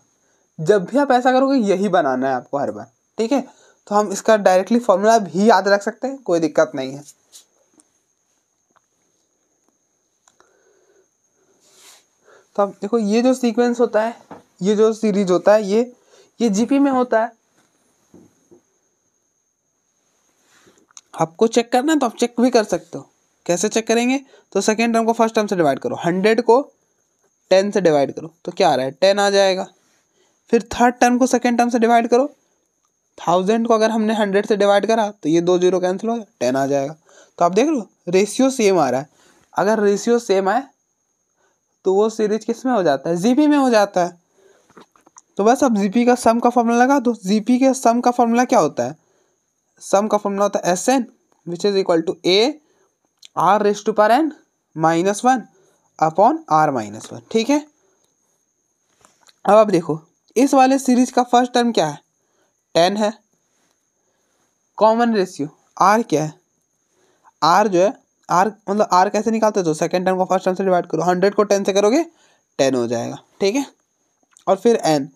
जब भी आप ऐसा करोगे यही बनाना है आपको हर बार ठीक है तो हम इसका डायरेक्टली फॉर्मूला भी याद रख सकते हैं कोई दिक्कत नहीं है तो अब देखो ये जो सीक्वेंस होता है ये जो सीरीज होता है ये ये जीपी में होता है आपको चेक करना है तो आप चेक भी कर सकते हो कैसे चेक करेंगे तो सेकेंड टर्म को फर्स्ट टर्म से डिवाइड करो हंड्रेड को टेन से डिवाइड करो तो क्या आ रहा है टेन आ जाएगा फिर थर्ड टर्म को सेकेंड टर्म से डिवाइड करो थाउजेंड को अगर हमने हंड्रेड से डिवाइड करा तो ये दो जीरो कैंसिल हो गया टेन आ जाएगा तो आप देख लो रेशियो सेम आ रहा है अगर रेशियो सेम आए तो वो सीरीज किस में हो जाता है जीपी में हो जाता है तो बस अब जीपी का सम का फॉर्मूला लगा दो जीपी के सम का फॉर्मूला क्या होता है सम का फॉर्मूला होता है S n which is equal to a r raise to power n minus one upon r minus one ठीक है अब आप देखो इस वाले सीरीज का फर्स्ट टर्म क्या है टेन है कॉमन रेशियो आर क्या है आर जो है आर मतलब आर कैसे निकालते तो सेकेंड टर्म को फर्स्ट टर्म से डिवाइड करो हंड्रेड को टेन से करोगे टेन हो जाएगा ठीक है और फिर n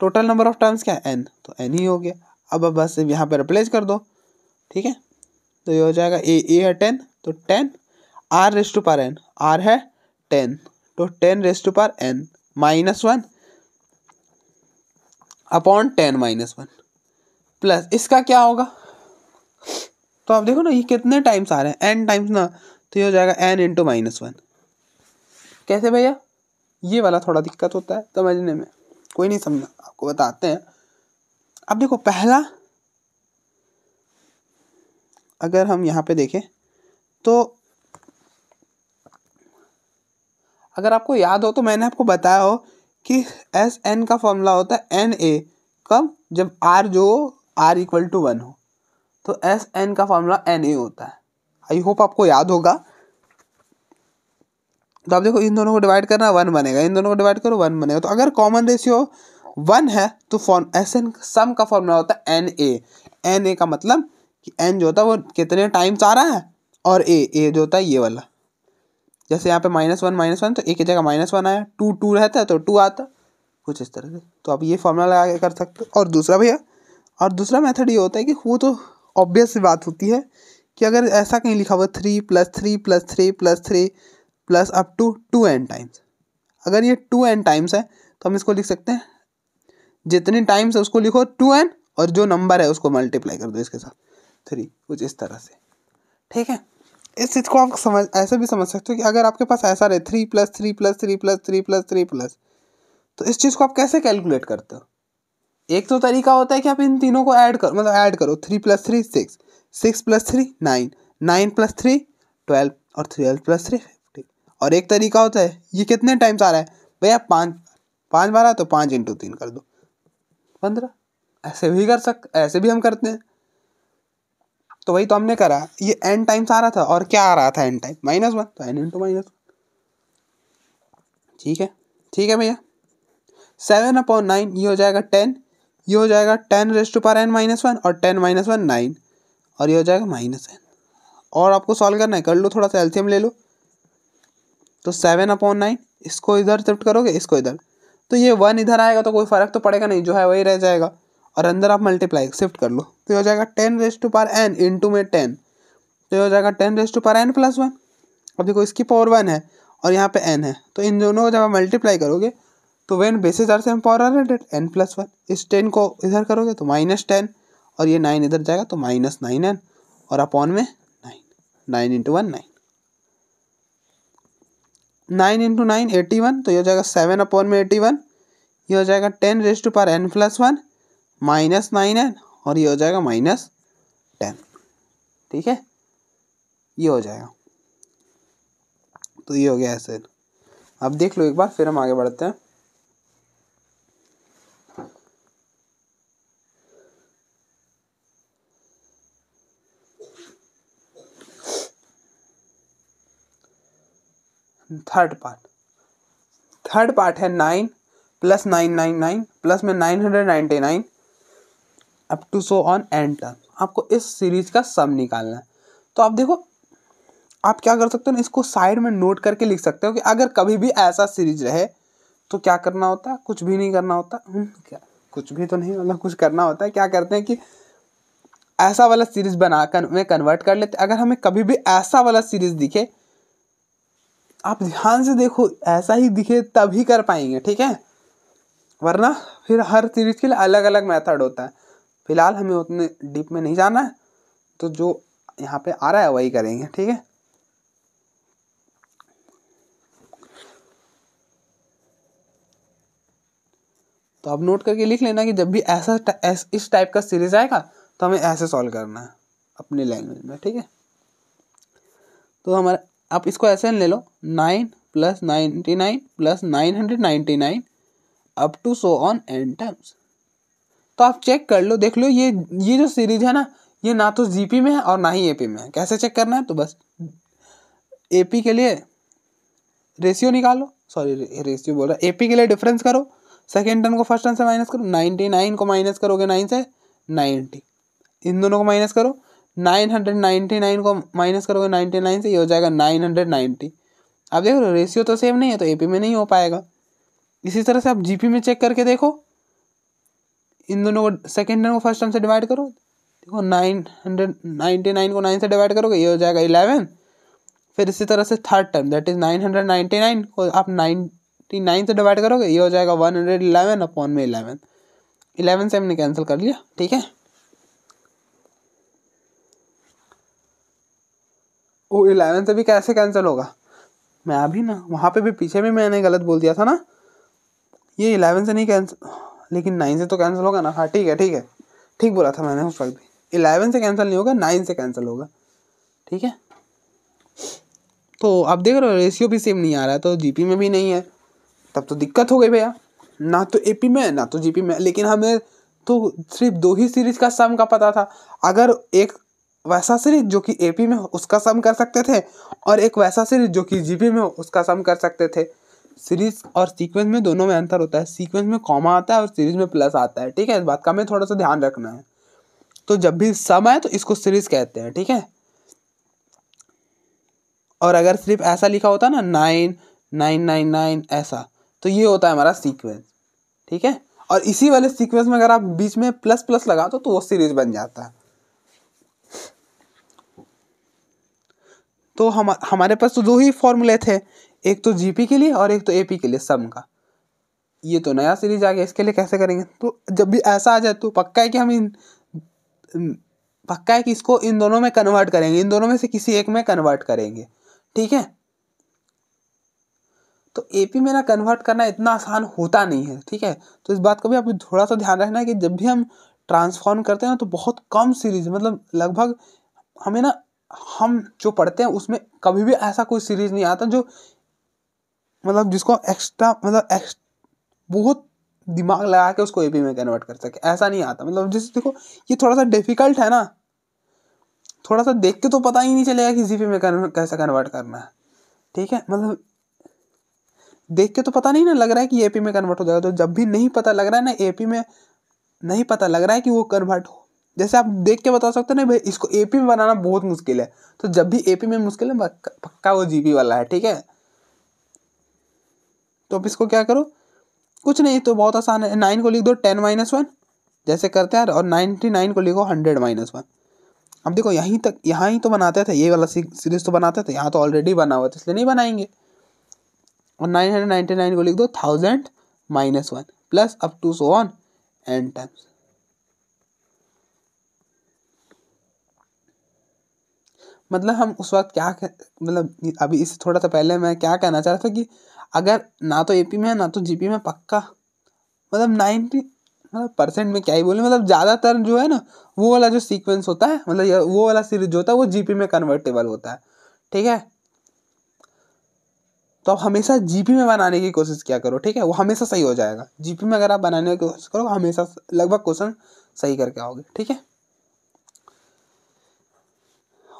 total number of terms क्या है एन तो एन ही हो गया अब अब बस यहाँ पर रिप्लेस कर दो ठीक है तो ये हो जाएगा ए ए है टेन तो ten r raise to power n r है टेन तो ten raise to power n minus one upon ten minus one plus इसका क्या होगा तो आप देखो ना ये कितने टाइम्स आ रहे हैं एन टाइम्स ना तो ये हो जाएगा एन इंटू माइनस वन कैसे भैया ये वाला थोड़ा दिक्कत होता है समझने में कोई नहीं समझा आपको बताते हैं अब देखो पहला अगर हम यहाँ पे देखें तो अगर आपको याद हो तो मैंने आपको बताया हो कि एस एन का फॉर्मूला होता है एन ए कब जब आर जो आर इक्वल टू वन हो तो एस एन का फॉर्मूला एन ए होता है आई होप आपको याद होगा तो आप देखो इन दोनों को डिवाइड करना वन बनेगा इन दोनों को डिवाइड करो वन बनेगा तो अगर कॉमन रेशियो वन है तो फॉर्म एस एन सम का फॉर्मूला होता है एन ए एन ए का मतलब कि एन जो होता है वो कितने टाइम्स आ रहा है और ए ए जो होता है ये वाला जैसे यहाँ पे माइनस वन माइनस वन तो एक की जगह माइनस वन आया टू टू रहता है तो टू आता कुछ इस तरह से तो आप ये फॉर्मूला लगा के कर सकते हो और दूसरा भैया और दूसरा मेथड ये होता है कि वो तो ऑब्वियस बात होती है कि अगर ऐसा कहीं लिखा हुआ three plus three plus three plus three plus up to to n times अगर ये टू एन टाइम्स है तो हम इसको लिख सकते हैं जितने टाइम्स है उसको लिखो टू एन और जो नंबर है उसको मल्टीप्लाई कर दो इसके साथ थ्री कुछ इस तरह से ठीक है इस चीज़ को आप समझ ऐसे भी समझ सकते हो कि अगर आपके पास ऐसा रहे three plus three plus three plus three plus three plus तो इस चीज़ को आप कैसे कैलकुलेट करते हो एक तो तरीका होता है कि आप इन तीनों को ऐड करो मतलब ऐड करो three plus three six six plus three nine nine plus three twelve और ट्वेल्व प्लस थ्री फिफ्टी और एक तरीका होता है ये कितने टाइम्स आ रहा है भैया पाँच पाँच बार आ तो पाँच इंटू तीन कर दो पंद्रह ऐसे भी कर सक ऐसे भी हम करते हैं तो वही तो हमने करा ये एन टाइम्स आ रहा था और क्या आ रहा था एन टाइम माइनस वन तो एन इंटू माइनस वन ठीक है ठीक है भैया सेवन अपॉन नाइन ये हो जाएगा टेन ये हो जाएगा ten raise to power n minus one और टेन माइनस वन नाइन और ये हो जाएगा माइनस एन और आपको सॉल्व करना है कर लो थोड़ा सा एल्सियम ले लो तो सेवन अपॉन नाइन इसको इधर शिफ्ट करोगे इसको इधर तो ये वन इधर आएगा तो कोई फ़र्क तो पड़ेगा नहीं जो है वही रह जाएगा और अंदर आप मल्टीप्लाई शिफ्ट कर लो तो ये हो जाएगा ten raised to power n two में टेन तो ये हो जाएगा ten raised to power n plus one अब देखो इसकी पावर वन है और यहाँ पे एन है तो इन दोनों को जब आप मल्टीप्लाई करोगे तो when bases are same power are हंड्रेड एन प्लस वन इस टेन को इधर करोगे तो माइनस टेन और ये नाइन इधर जाएगा तो माइनस नाइन एन और अपॉन में nine nine into one nine nine into nine eighty one तो यह हो जाएगा सेवन अपॉन में एटी वन ये हो जाएगा ten raise to power n plus one minus nine n और ये हो जाएगा माइनस टेन ठीक है ये हो जाएगा तो ये हो गया ऐसे अब देख लो एक बार फिर हम आगे बढ़ते हैं थर्ड पार्ट थर्ड पार्ट है nine plus nine nine nine plus में nine hundred ninety nine up to so on and term आपको इस सीरीज का सम निकालना है तो आप देखो आप क्या कर सकते हो इसको साइड में नोट करके लिख सकते हो कि अगर कभी भी ऐसा सीरीज रहे तो क्या करना होता है कुछ भी नहीं करना होता हम्म, क्या कुछ भी तो नहीं मतलब कुछ करना होता है क्या करते हैं कि ऐसा वाला सीरीज बना कर में कन्वर्ट कर लेते अगर हमें कभी भी ऐसा वाला सीरीज दिखे आप ध्यान से देखो ऐसा ही दिखे तभी कर पाएंगे ठीक है वरना फिर हर सीरीज के लिए अलग अलग मेथड होता है फिलहाल हमें उतने डीप में नहीं जाना है तो जो यहाँ पे आ रहा है वही करेंगे ठीक है तो आप नोट करके लिख लेना कि जब भी ऐसा ऐस, इस टाइप का सीरीज आएगा तो हमें ऐसे सॉल्व करना है अपनी लैंग्वेज में ठीक है तो हमारा आप इसको ऐसे ले लो nine plus ninety nine plus nine hundred ninety nine up to so on n terms तो आप चेक कर लो देख लो ये ये जो सीरीज है ना ये ना तो जीपी में है और ना ही एपी में है कैसे चेक करना है तो बस एपी के लिए रेशियो निकालो सॉरी रेशियो बोल रहा एपी के लिए डिफरेंस करो सेकेंड टर्म को फर्स्ट टर्म से माइनस करो नाइन्टी नाइन को माइनस करोगे नाइन से नाइन्टी इन दोनों को माइनस करो नाइन हंड्रेड नाइन्टी नाइन को माइनस करोगे नाइन्टी नाइन से ये हो जाएगा नाइन हंड्रेड नाइन्टी आप देखो रेशियो तो सेम नहीं है तो ए में नहीं हो पाएगा इसी तरह से आप जी में चेक करके देखो इन दोनों को सेकेंड टर्म को फर्स्ट टर्म से डिवाइड करो देखो नाइन हंड्रेड नाइन्टी नाइन को नाइन से डिवाइड करोगे ये हो जाएगा इलेवन फिर इसी तरह से third term that is nine hundred ninety nine को आप नाइन्टी नाइन से डिवाइड करोगे ये हो जाएगा वन हंड्रेड इलेवन अपॉन में इलेवन इलेवन से हमने कैंसिल कर लिया ठीक है वो इलेवन से भी कैसे कैंसिल होगा मैं अभी ना वहाँ पे भी पीछे भी मैंने गलत बोल दिया था ना ये इलेवन से नहीं कैंसिल लेकिन नाइन से तो कैंसिल होगा ना हाँ ठीक है ठीक है ठीक बोला था मैंने उस वक्त भी इलेवन से कैंसिल नहीं होगा नाइन से कैंसिल होगा ठीक है तो आप देख रहे हो रेशियो भी सेम नहीं आ रहा है तो जीपी में भी नहीं है तब तो दिक्कत हो गई भैया ना तो एपी में ना तो जीपी में लेकिन हमें तो सिर्फ दो ही सीरीज का सम का पता था अगर एक वैसा सीरीज जो कि एपी में उसका सम कर सकते थे और एक वैसा सीरीज जो कि जीपी में उसका सम कर सकते थे सीरीज और सीक्वेंस में दोनों में अंतर होता है सीक्वेंस में कॉमा आता है और सीरीज में प्लस आता है ठीक है इस बात का हमें थोड़ा सा ध्यान रखना है तो जब भी सम आए तो इसको सीरीज कहते हैं ठीक है और अगर सिर्फ ऐसा लिखा होता ना नाइन नाइन नाइन नाइन ऐसा तो ये होता है हमारा सीक्वेंस ठीक है और इसी वाले सीक्वेंस में अगर आप बीच में प्लस प्लस लगा तो, तो वो सीरीज बन जाता है तो हम हमारे पास तो दो ही फॉर्मूले थे एक तो जीपी के लिए और एक तो एपी के लिए सम का ये तो नया सीरीज आ गया इसके लिए कैसे करेंगे तो जब भी ऐसा आ जाए तो पक्का है कि हम इन पक्का है कि इसको इन दोनों में कन्वर्ट करेंगे इन दोनों में से किसी एक में कन्वर्ट करेंगे ठीक है तो एपी में ना कन्वर्ट करना इतना आसान होता नहीं है ठीक है तो इस बात का भी आप थोड़ा सा ध्यान रखना है कि जब भी हम ट्रांसफॉर्म करते हैं ना तो बहुत कम सीरीज मतलब लगभग हमें ना हम जो पढ़ते हैं उसमें कभी भी ऐसा कोई सीरीज नहीं आता जो मतलब जिसको एक्स्ट्रा मतलब एक्स बहुत दिमाग लगा के उसको एपी में कन्वर्ट कर सके ऐसा नहीं आता मतलब जैसे देखो ये थोड़ा सा डिफिकल्ट है ना थोड़ा सा देख के तो पता ही नहीं चलेगा कि जीपी में कैसे कन्वर्ट करना है ठीक है मतलब देख के तो पता नहीं ना लग रहा है कि एपी में कन्वर्ट हो जाएगा तो जब भी नहीं पता लग रहा है ना एपी में नहीं पता लग रहा है कि वो कन्वर्ट जैसे आप देख के बता सकते हो ना भाई इसको एपी में बनाना बहुत मुश्किल है तो जब भी एपी में मुश्किल है पक्का वो जीपी वाला है ठीक है तो अब इसको क्या करो कुछ नहीं तो बहुत आसान है नाइन को लिख दो टेन माइनस वन जैसे करते हैं और नाइनटी नाइन को लिखो हंड्रेड माइनस वन अब देखो यहीं तक यहाँ ही तो बनाते थे ये वाला सीरीज तो बनाते थे यहाँ तो ऑलरेडी बना हुआ था इसलिए नहीं बनाएंगे और नाइन हंड्रेड नाइन्टी नाइन को लिख दो thousand minus one plus up to so on n times मतलब हम उस वक्त क्या मतलब अभी इससे थोड़ा सा पहले मैं क्या कहना चाह रहा था कि अगर ना तो ए में है ना तो जी में पक्का मतलब नाइन्टी मतलब परसेंट में क्या ही बोले मतलब ज़्यादातर जो है ना वो वाला जो सीक्वेंस होता है मतलब वो वाला सीरीज जो होता है वो जीपी में कन्वर्टेबल होता है ठीक है तो आप हमेशा जीपी में बनाने की कोशिश किया करो ठीक है वो हमेशा सही हो जाएगा जीपी में अगर आप बनाने की कोशिश करो हमेशा लगभग क्वेश्चन सही करके आओगे ठीक है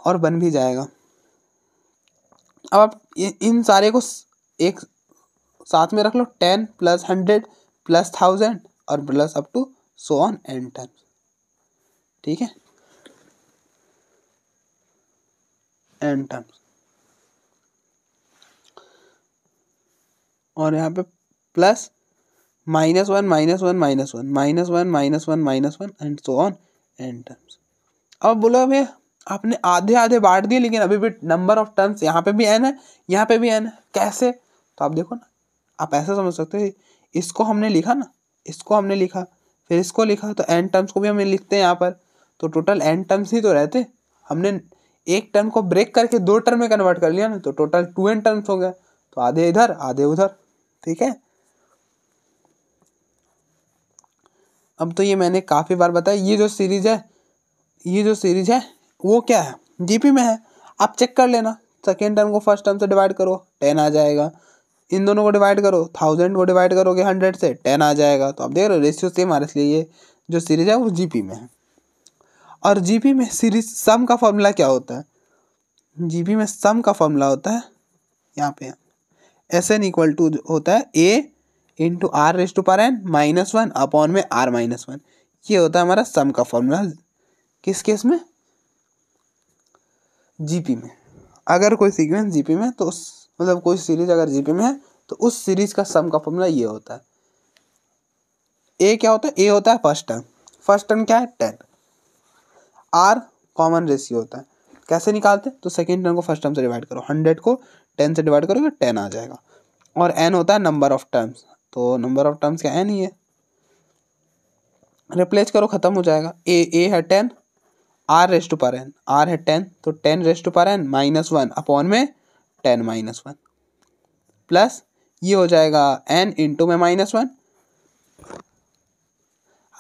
और बन भी जाएगा अब आप इन सारे को एक साथ में रख लो ten plus hundred plus thousand और plus up to so on and term ठीक है एंड टन और यहाँ पे plus minus one minus one minus one minus one minus one minus one and so on and terms अब बोला भैया आपने आधे आधे बांट दिए लेकिन अभी भी नंबर ऑफ टर्म्स यहाँ पे भी एन है यहाँ पे भी एन है कैसे तो आप देखो ना आप ऐसा समझ सकते हो इसको हमने लिखा ना इसको हमने लिखा फिर इसको लिखा तो एन टर्म्स को भी हम लिखते हैं यहाँ पर तो टोटल एन टर्म्स ही तो रहते हमने एक टर्म को ब्रेक करके दो टर्म में कन्वर्ट कर लिया ना तो टोटल टू एन टर्म्स हो गया तो आधे इधर आधे उधर ठीक है अब तो ये मैंने काफ़ी बार बताया ये जो सीरीज है ये जो सीरीज है वो क्या है जीपी में है आप चेक कर लेना सेकेंड टर्म को फर्स्ट टर्म से डिवाइड करो टेन आ जाएगा इन दोनों को डिवाइड करो थाउजेंड को डिवाइड करोगे हंड्रेड से टेन आ जाएगा तो आप देख रहे हो रेशियो सेम आ रहा इसलिए ये जो सीरीज है वो जीपी में है और जीपी में सीरीज सम का फॉर्मूला क्या होता है जीपी में सम का फॉर्मूला होता है यहाँ पे एस एन इक्वल टू होता है a into r raise to power n minus one upon में आर माइनस वन ये होता है हमारा सम का फॉर्मूला किस केस में जीपी में अगर कोई सीक्वेंस जीपी में तो उस मतलब कोई सीरीज अगर जीपी में है तो उस सीरीज का सम का फॉर्मूला ये होता है ए क्या होता है ए होता है फर्स्ट टर्म फर्स्ट टर्म क्या है टेन आर कॉमन रेशियो होता है कैसे निकालते तो सेकेंड टर्म को फर्स्ट टर्म से डिवाइड करो हंड्रेड को टेन से डिवाइड करोगे टेन आ जाएगा और एन होता है नंबर ऑफ टर्म्स तो नंबर ऑफ टर्म्स क्या एन ही है रिप्लेस करो खत्म हो जाएगा ए ए है ten r raise to power n r है टेन तो ten raise to power n minus one upon में टेन माइनस वन प्लस ये हो जाएगा एन इंटू में माइनस वन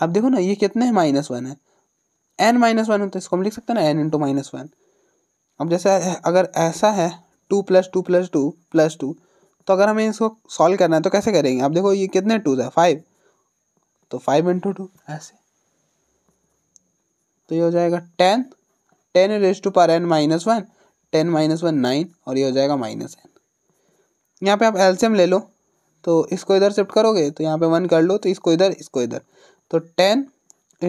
आप देखो ना ये कितने है माइनस वन है एन माइनस वन तो इसको हम लिख सकते हैं ना एन इंटू माइनस वन अब जैसे अगर ऐसा है two plus two plus two plus two तो अगर हमें इसको सॉल्व करना है तो कैसे करेंगे आप देखो ये कितने टूज है फाइव तो फाइव इंटू टू ऐसे तो ये हो जाएगा ten ten raise to power n minus one ten minus one nine और ये हो जाएगा माइनस एन यहाँ पे आप एल्सियम ले लो तो इसको इधर शिफ्ट करोगे तो यहाँ पे वन कर लो तो इसको इधर इसको इधर तो ten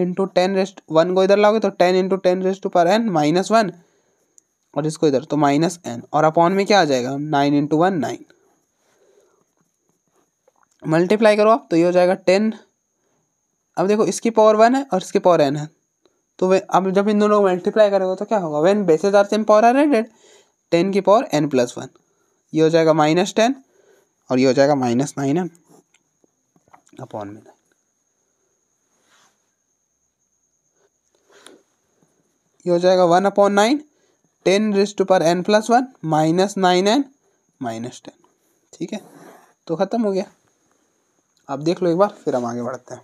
into ten raised one को इधर लाओगे तो ten into ten raised to power n minus one और इसको इधर तो माइनस एन और अपॉन में क्या आ जाएगा nine into one nine multiply करो आप तो ये हो जाएगा टेन अब देखो इसकी पावर वन है और इसकी पावर एन है तो वे अब जब इन दोनों को मल्टीप्लाई करेंगे तो क्या होगा when bases are same power are added ten की पावर एन प्लस वन ये हो जाएगा माइनस टेन और ये हो जाएगा माइनस नाइन एन अपॉन में ये हो जाएगा one upon nine ten raised power n plus one minus nine n minus ten ठीक है तो ख़त्म हो गया आप देख लो एक बार फिर हम आगे बढ़ते हैं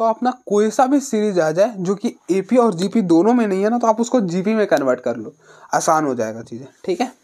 तो आप ना कोई सा भी सीरीज आ जाए जो कि ए और जी दोनों में नहीं है ना तो आप उसको जी में कन्वर्ट कर लो आसान हो जाएगा चीज़ें ठीक है